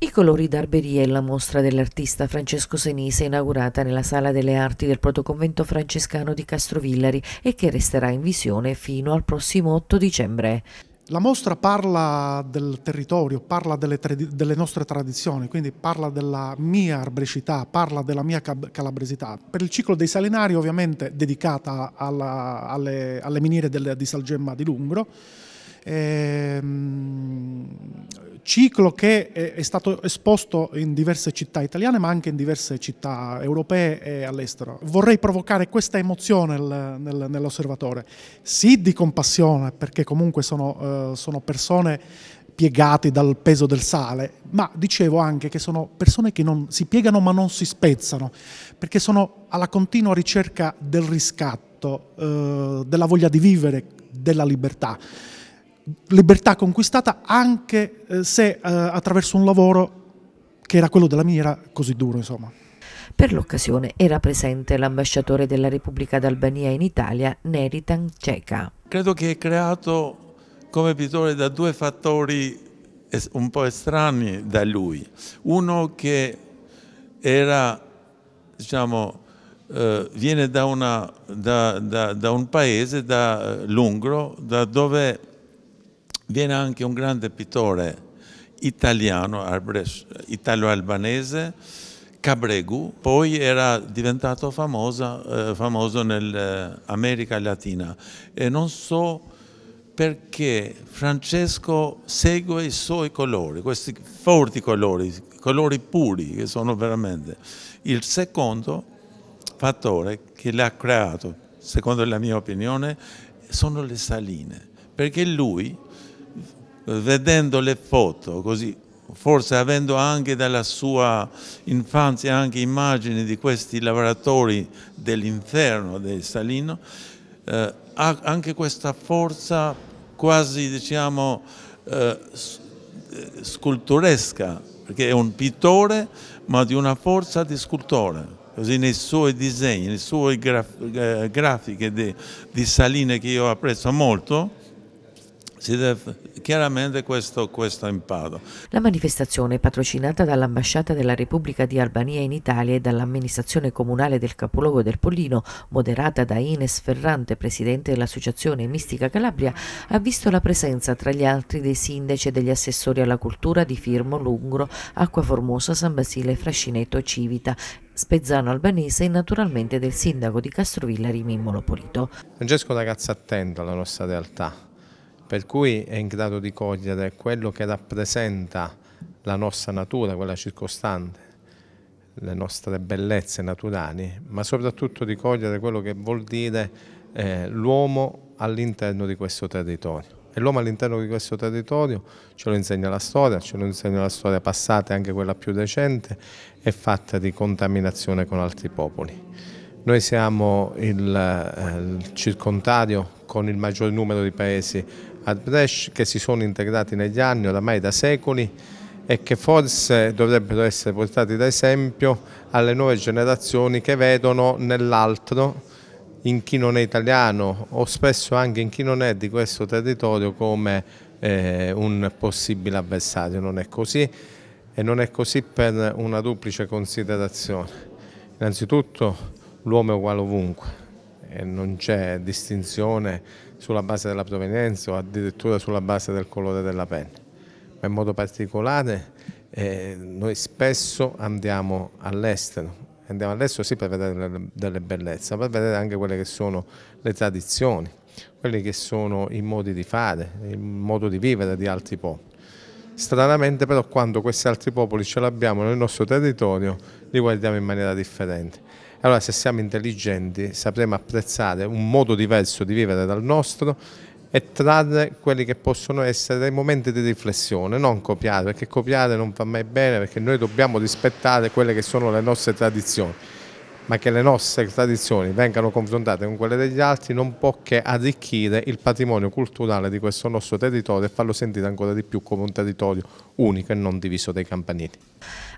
I colori d'Arberia è la mostra dell'artista Francesco Senise inaugurata nella Sala delle Arti del Protoconvento Francescano di Castrovillari e che resterà in visione fino al prossimo 8 dicembre. La mostra parla del territorio, parla delle, delle, nostre tradizioni, quindi parla della mia arbrecità, parla della mia calabresità. Per il ciclo dei salinari ovviamente dedicata alla, alle, alle, miniere del, di Salgemma di Lungro, ehm, ciclo che è stato esposto in diverse città italiane ma anche in diverse città europee e all'estero. Vorrei provocare questa emozione nel, nel, nell'osservatore, sì di compassione perché comunque sono, eh, sono persone piegate dal peso del sale, ma dicevo anche che sono persone che non si piegano ma non si spezzano perché sono alla continua ricerca del riscatto, eh, della voglia di vivere, della libertà libertà conquistata anche eh, se eh, attraverso un lavoro che era quello della miniera così duro insomma. Per l'occasione era presente l'ambasciatore della Repubblica d'Albania in Italia, Neri Tanceka. Credo che è creato come pittore da due fattori un po' estranei da lui. Uno che era, diciamo, eh, viene da, una, da, da, da, un paese, da eh, Lungro, da dove viene anche un grande pittore italiano, italo-albanese, Cabregu, poi era diventato famosa, eh, famoso nell'America eh, Latina. E non so perché Francesco segue i suoi colori, questi forti colori, colori puri che sono veramente. Il secondo fattore che l'ha creato, secondo la mia opinione, sono le saline, perché lui vedendo le foto, così, forse avendo anche dalla sua infanzia anche immagini di questi lavoratori dell'inferno del Salino, eh, ha anche questa forza quasi, diciamo, eh, eh scultoresca, perché è un pittore ma di una forza di scultore. Così nei suoi disegni, nelle sue graf eh, grafiche di, di Saline che io apprezzo molto, si deve chiaramente questo, questo impatto. La manifestazione, patrocinata dall'Ambasciata della Repubblica di Albania in Italia e dall'amministrazione comunale del capoluogo del Pollino, moderata da Ines Ferrante, presidente dell'Associazione Mistica Calabria, ha visto la presenza tra gli altri dei sindaci e degli assessori alla cultura di Firmo, Lungro, Acqua Formosa, San Basile, Frascineto, Civita spezzano albanese e naturalmente del sindaco di Castrovilla Rimimmolo Polito. Francesco è un ragazzo attento alla nostra realtà, per cui è in grado di cogliere quello che rappresenta la nostra natura, quella circostante, le nostre bellezze naturali, ma soprattutto di cogliere quello che vuol dire eh, l'uomo all'interno di questo territorio. E l'uomo all'interno di questo territorio ce lo insegna la storia, ce lo insegna la storia passata e anche quella più recente, è fatta di contaminazione con altri popoli. Noi siamo il, eh, il circondario con il maggior numero di paesi ad Brescia che si sono integrati negli anni, oramai da secoli e che forse dovrebbero essere portati da esempio alle nuove generazioni che vedono nell'altro, in chi non è italiano o spesso anche in chi non è di questo territorio come eh, un possibile avversario. Non è così e non è così per una duplice considerazione. Innanzitutto l'uomo è uguale ovunque, e non c'è distinzione sulla base della provenienza o addirittura sulla base del colore della pelle. Ma in modo particolare eh, noi spesso andiamo all'estero, andiamo all'estero sì per vedere delle bellezze, ma per vedere anche quelle che sono le tradizioni, quelli che sono i modi di fare, il modo di vivere di altri popoli. Stranamente però quando questi altri popoli ce l'abbiamo nel nostro territorio li guardiamo in maniera differente. Allora se siamo intelligenti sapremo apprezzare un modo diverso di vivere dal nostro e trarre quelli che possono essere dei momenti di riflessione, non copiare, perché copiare non fa mai bene, perché noi dobbiamo rispettare quelle che sono le nostre tradizioni ma che le nostre tradizioni vengano confrontate con quelle degli altri non può che arricchire il patrimonio culturale di questo nostro territorio e farlo sentire ancora di più come un territorio unico e non diviso dai campanili.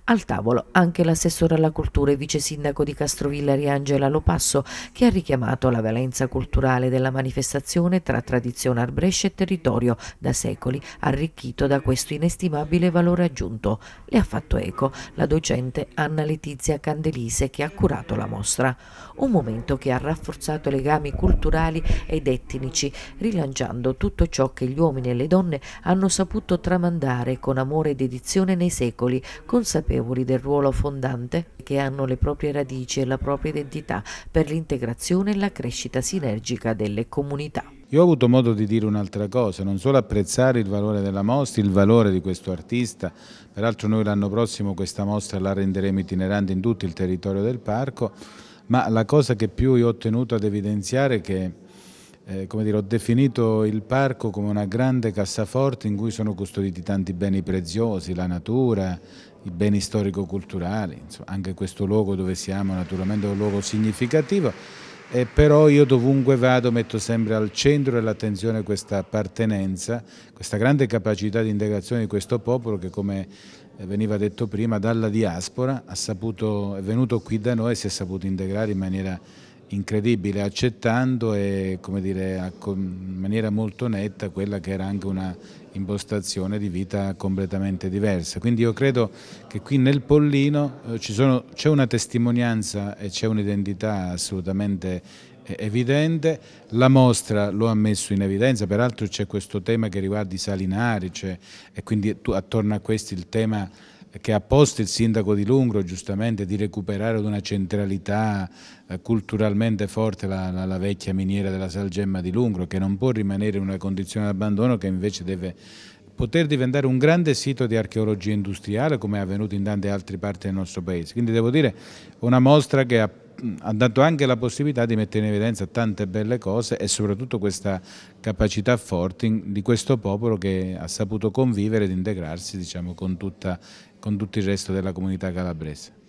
Al tavolo anche l'assessore alla cultura e vice sindaco di Castrovillari Angela Lopasso che ha richiamato la valenza culturale della manifestazione tra tradizione arbrescia e territorio da secoli arricchito da questo inestimabile valore aggiunto. Le ha fatto eco la docente Anna Letizia Candelise che ha curato la la mostra, un momento che ha rafforzato legami culturali ed etnici, rilanciando tutto ciò che gli uomini e le donne hanno saputo tramandare con amore ed edizione nei secoli, consapevoli del ruolo fondante che hanno le proprie radici e la propria identità per l'integrazione e la crescita sinergica delle comunità. Io ho avuto modo di dire un'altra cosa, non solo apprezzare il valore della mostra, il valore di questo artista, peraltro noi l'anno prossimo questa mostra la renderemo itinerante in tutto il territorio del parco, ma la cosa che più io ho tenuto ad evidenziare è che eh, dire, ho definito il parco come una grande cassaforte in cui sono custoditi tanti beni preziosi, la natura, i beni storico-culturali, anche questo luogo dove siamo naturalmente è un luogo significativo, e eh, però io dovunque vado metto sempre al centro dell'attenzione questa appartenenza, questa grande capacità di integrazione di questo popolo che come eh, veniva detto prima dalla diaspora è venuto qui da noi e si è saputo integrare in maniera incredibile, accettando e, dire, in maniera molto netta quella che era anche una impostazione di vita completamente diversa. Quindi io credo che qui nel Pollino eh, c'è una testimonianza e c'è un'identità assolutamente eh, evidente, la mostra lo ha messo in evidenza, peraltro c'è questo tema che riguarda i salinari cioè, e quindi attorno a questo il tema che ha posto il sindaco di Lungro giustamente di recuperare ad una centralità eh, culturalmente forte la, la, la, vecchia miniera della Salgemma di Lungro che non può rimanere in una condizione di abbandono che invece deve poter diventare un grande sito di archeologia industriale come è avvenuto in tante altre parti del nostro paese. Quindi devo dire una mostra che ha ha dato anche la possibilità di mettere in evidenza tante belle cose e soprattutto questa capacità forte di questo popolo che ha saputo convivere ed integrarsi diciamo, con tutta con tutto il resto della comunità calabrese.